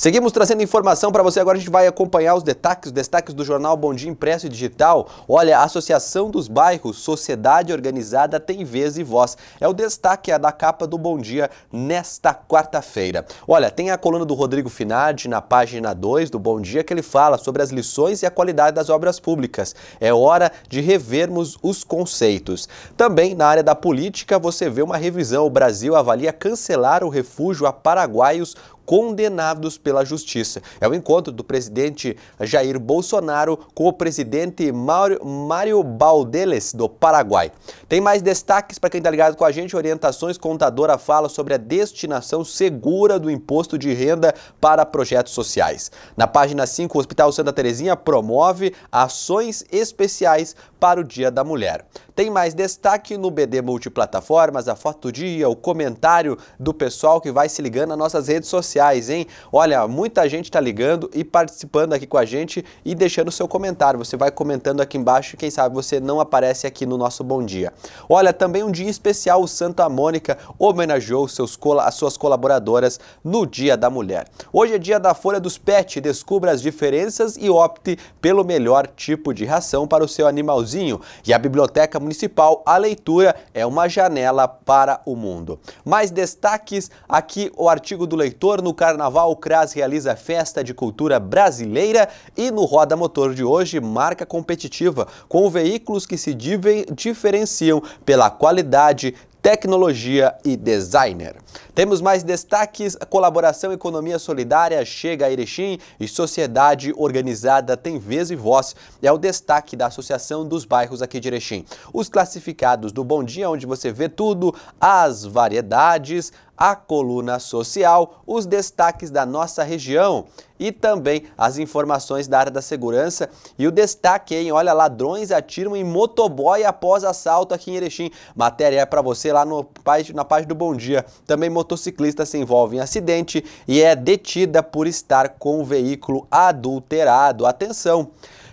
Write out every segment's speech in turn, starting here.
Seguimos trazendo informação para você. Agora a gente vai acompanhar os destaques, destaques do jornal Bom Dia Impresso e Digital. Olha, a Associação dos Bairros, Sociedade Organizada tem vez e voz. É o destaque é da capa do Bom Dia nesta quarta-feira. Olha, tem a coluna do Rodrigo Finardi na página 2 do Bom Dia que ele fala sobre as lições e a qualidade das obras públicas. É hora de revermos os conceitos. Também na área da política você vê uma revisão. O Brasil avalia cancelar o refúgio a paraguaios condenados pela justiça. É o encontro do presidente Jair Bolsonaro com o presidente Mário Baldeles, do Paraguai. Tem mais destaques para quem está ligado com a gente, orientações, contadora fala sobre a destinação segura do imposto de renda para projetos sociais. Na página 5, o Hospital Santa Terezinha promove ações especiais para o Dia da Mulher. Tem mais destaque no BD Multiplataformas, a foto do dia, o comentário do pessoal que vai se ligando nas nossas redes sociais sociais, hein? Olha, muita gente está ligando e participando aqui com a gente e deixando seu comentário. Você vai comentando aqui embaixo e quem sabe você não aparece aqui no nosso Bom Dia. Olha, também um dia especial, o Santa Mônica homenageou seus, as suas colaboradoras no Dia da Mulher. Hoje é dia da Folha dos Pet, descubra as diferenças e opte pelo melhor tipo de ração para o seu animalzinho. E a Biblioteca Municipal, a leitura é uma janela para o mundo. Mais destaques aqui o artigo do leitor no Carnaval, o CRAS realiza festa de cultura brasileira e no Roda Motor de hoje, marca competitiva, com veículos que se diferenciam pela qualidade, tecnologia e designer. Temos mais destaques: colaboração Economia Solidária chega a Erechim e Sociedade Organizada tem vez e voz. É o destaque da Associação dos Bairros aqui de Erechim. Os classificados do Bom Dia, onde você vê tudo, as variedades, a coluna social, os destaques da nossa região e também as informações da área da segurança. E o destaque, hein? Olha, ladrões atiram em motoboy após assalto aqui em Erechim. Matéria é para você lá no, na página do Bom Dia. Também também motociclista se envolve em acidente e é detida por estar com o veículo adulterado. Atenção!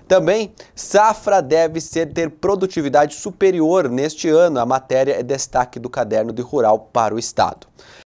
Também, safra deve ser, ter produtividade superior neste ano. A matéria é destaque do caderno de rural para o Estado.